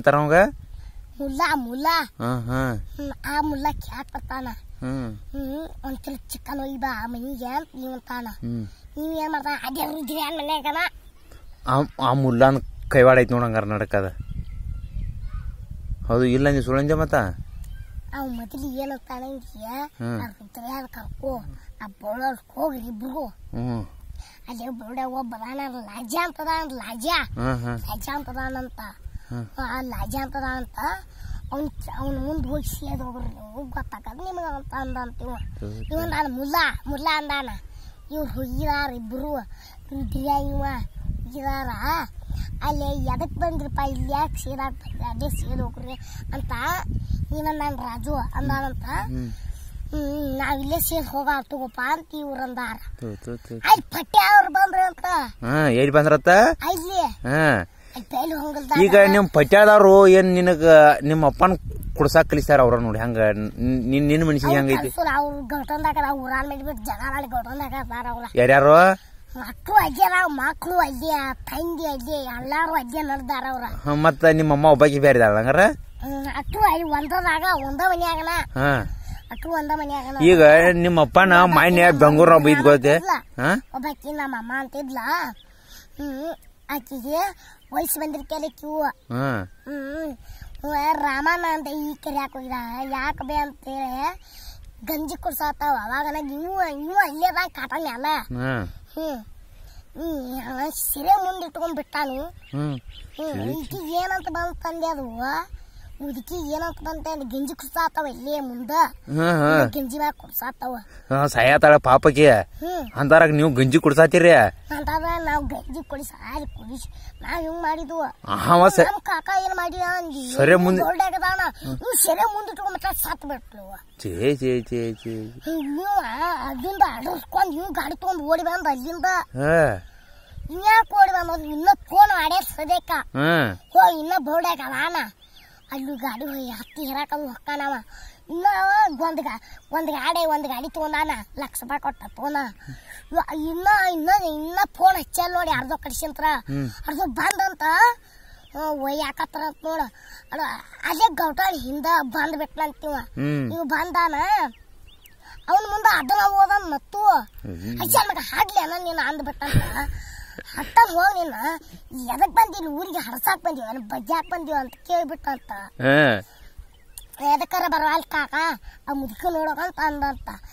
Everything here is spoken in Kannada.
ಅಂತಾರ ಅವಂಗ ಮುಲ್ಲಾ ಮುಲ್ಲಾ ಆ ಮುಲ್ಲಾ ಖ್ಯಾತ್ ಬರ್ತಾನ ಒಂದ್ಸಲ ಚಿಕನ್ ಒಯ್ ಬಾ ಮನಿಗೆ ನೀವ್ ಅಂತಾನ ನೀವ್ ಏನ್ ಮಾಡ್ತಾನ ಅದೇ ರುದ್ರಿ ಮನ್ಯಾಗನ ಆ ಮುಲ್ಲಾನ ಕೈವಾಡ ಐತ್ ನೋಡಂಗ ಕರ್ನಾಟಕದ ಹೌದು ಇಲ್ಲ ನೀವು ಸುಳಂಜ ಮತ್ತ ಅವ್ ಮೊದಲು ಏನಂತಾನ ರುದ್ರಿಯಾದ ಕರ್ಕೋ ಆ ಬೋಳೋರ್ ಹೋಗ್ರಿ ಇಬ್ರಿಗೂ ಅಲ್ಲೇ ಬೋಡ ಒಬ್ಬ ಲಾಜಾ ಅಂತದ ಲಾಜಾ ಲಾಜಾ ಅಂತದಾನಂತ ಲಜಾಂತದ ಅಂತ ಅವ್ನ ಅವ್ನ ಮುಂದೆ ಹೋಗಿ ಸೇದ್ ಹೋಗ್ರಿ ಹೋಗಿ ಗೊತ್ತಾಕದ್ ನಿಮಗೆ ಅಂತ ಅಂದಂತ ಇವ ಅಂದಾನ ಮುಲ್ಲಾ ಮುಲ್ಲಾ ಅಂದಾನ ಇವ್ರು ಹುಗಿದಾರ ಇಬ್ರು ರುದ್ರಿಯ ಇವ ಹುಗಿದಾರ ಅಲ್ಲಿ ಎದಕ್ಕೆ ಬಂದ್ರಿಪ್ಪ ಇಲ್ಲಿ ಯಾಕೆ ಸೇದಾಕ್ ಅದೇ ಸೇದೋಗ್ರಿ ಅಂತ ನೀನು ನಾನು ರಾಜು ಅಂದಾನಂತ ನಾವಿಲ್ಲೇ ಸೇರಿ ಹೋಗ ತಗೋಪ ಅಂತ ಇವ್ರ ಅಂದಾರ ಅಲ್ಲಿ ಪಟ್ಟಿ ಅವ್ರು ಬಂದ್ರಂತ ಎಲ್ಲಿ ಬಂದ್ರತ್ತ ಅಲ್ಲಿ ಹಾ ಈಗ ನಿಮ್ಮ ಪಟ್ಯಾದವ್ರು ಏನ್ ನಿನಗ ನಿಮ್ಮ ಅಪ್ಪನ ಕುಡ್ಸಾಕ್ ಕಲಿಸ್ತಾರ ಅವ್ರ ನೋಡಿ ಹಂಗ ನಿನ್ ನಿನ್ ಮನುಷ್ಯ ಹೆಂಗೈತಿ ಯಾರ್ಯಾರು ಮಕ್ಕಳು ಅಜ್ಜರ ಮಕ್ಕಳು ಅಜ್ಜಿ ತಂಗಿ ಅಜ್ಜಿ ಎಲ್ಲಾರು ಅಜ್ಜಿ ನಡ್ದಾರ ಅವ್ರ ಮತ್ತ ನಿಮ್ಮ ಅಮ್ಮ ಒಬ್ಬಾಕಿ ಬೇರೆ ಹಂಗಾರ ಅಟ್ಟು ಅಲ್ಲಿ ಒಂದದಾಗ ಒಂದ ಮನ್ಯಾಗನ ಅಟ್ಟು ಒಂದ ಮನ್ಯಾಗನ ಈಗ ನಿಮ್ಮ ಅಪ್ಪನ ಮಾನ್ಯ ಬೆಂಗಳೂರ ಒಬ್ಬ ಇದ್ಕೋತೆ ಒಬ್ಬಾಕಿ ನಮ್ಮ ಅಮ್ಮ ಅಂತಿದ್ಲ ಹ್ಮ್ ಆಕಿಗೆ ವಯಸ್ಸು ಬಂದಿರ್ಕೆಲ್ಲ ಕ್ಯೂ ರಾಮನ ಅಂತ ಈ ಕರೆ ಹಾಕೋಗಿದ ಯಾಕೆ ಬೇ ಅಂತೇಳಿ ಗಂಜಿ ಕುಡ್ಸಾತಾವ ಅವಾಗ ನನಗೆ ಇವು ಇವು ಅಲ್ಲೇದಾಗ ಕಾಟಲ್ಲ ಅಲ್ಲ ಹ್ಞೂ ಸಿರೆ ಮುಂದಿಟ್ಕೊಂಡ್ಬಿಟ್ಟಾನು ಈಕಿಗೆ ಏನಂತ ಬಂತಂದೆ ಅದು ಇದಕ್ಕೆ ಏನಂತ ಅಂತ ಗಂಜಿ ಕುಡ್ಸಾತಾವ ಇಲ್ಲೇ ಮುಂದ ಗಂಜಿ ಮ್ಯಾಗ ಕುಡ್ಸಾತಾವ ಹಾ ಸಾಯತಾಳ ಪಾಪಕ್ಕೆ ಅಂತಾರಾಗ ನೀವು ಗಂಜಿ ಕುಡ್ಸಾತೀರಿ ಅಂತಾರ ನಾವು ಗಂಜಿ ಕುಡಿಸ ಅಲ್ಲಿ ಕುಡಿಸಿ ನಾವ್ ಹಿಂಗ್ ಮಾಡಿದ್ವು ಕಾಕಾ ಕಾಕ ಏನ್ ಮಾಡಿ ಸರಿ ಮುಂದೆ ದೊಡ್ಡಾಗದಾನ ನೀವು ಸರಿ ಮುಂದೆ ಇಟ್ಕೊಂಡ್ ಮತ್ತ ಸತ್ ಬಿಟ್ಲವ ಚೇ ಚೇ ಚೇ ಚೇ ನೀವು ಅದಿಂದ ಅಡರ್ಸ್ಕೊಂಡ್ ನೀವು ಗಾಡಿ ತಗೊಂಡ್ ಓಡಿ ಬಂದ ಅಲ್ಲಿಂದ ಇನ್ಯಾಕ್ ಓಡಿ ಬಂದ ಇನ್ನ ಫೋನ್ ಆಡೇ ಹೋ ಇನ್ನ ಬೋರ್ಡ್ ಹಾಕಲ್ಲ ಅಲ್ಲಿ ಗಾಡಿ ಹೋಗಿ ಹತ್ತಿ ಹೇರಾಕದು ಹೊಕ್ಕಾನವ ಇನ್ನ ಒಂದು ಗಾ ಒಂದು ಗಾಡಿ ಒಂದು ಗಾಡಿ ತೊಗೊಂಡಾನ ಲಕ್ಷ ರೂಪಾಯಿ ಕೊಟ್ಟ ಫೋನ ಇನ್ನ ಇನ್ನ ಇನ್ನ ಫೋನ್ ಹಚ್ಚಲ್ ನೋಡಿ ಅರ್ಧ ಕಡಿಸಂತ್ರ ಅರ್ಧ ಬಂದಂತ ಒಯ್ಯಾಕತ್ತರ ಅಂತ ನೋಡ ಅಡ ಅದೇ ಗೌಟಾಳಿ ಹಿಂದ ಬಂದ್ ಬಿಟ್ನಂತೀವ ಇವ್ ಬಂದಾನ ಅವನ ಮುಂದೆ ಅದನ್ನ ಹೋದ ಮತ್ತು ಅಜ್ಜ ಮಗ ಹಾಡ್ಲಿ ಅನ್ನ ನೀನು ಅಂದ್ಬಿಟ್ಟಂತ ಅತ್ತ ಹೋಗ ನಿನ್ನ ಎದಕ್ ಬಂದಿ ಇಲ್ಲಿ ಊರಿಗೆ ಹರಸಾಕ್ ಬಂದಿವ ಬಜ್ಜಾಕ್ ಬಂದಿವ ಅಂತ ಕೇಳ್ಬಿಟ್ಟ ಅಂತ ಎದಕ್ಕಾರ ಬರವಲ್ ಕಾಕ ಆ ಮುದುಕ ನೋಡೋಕಂತ ಅಂದಂತ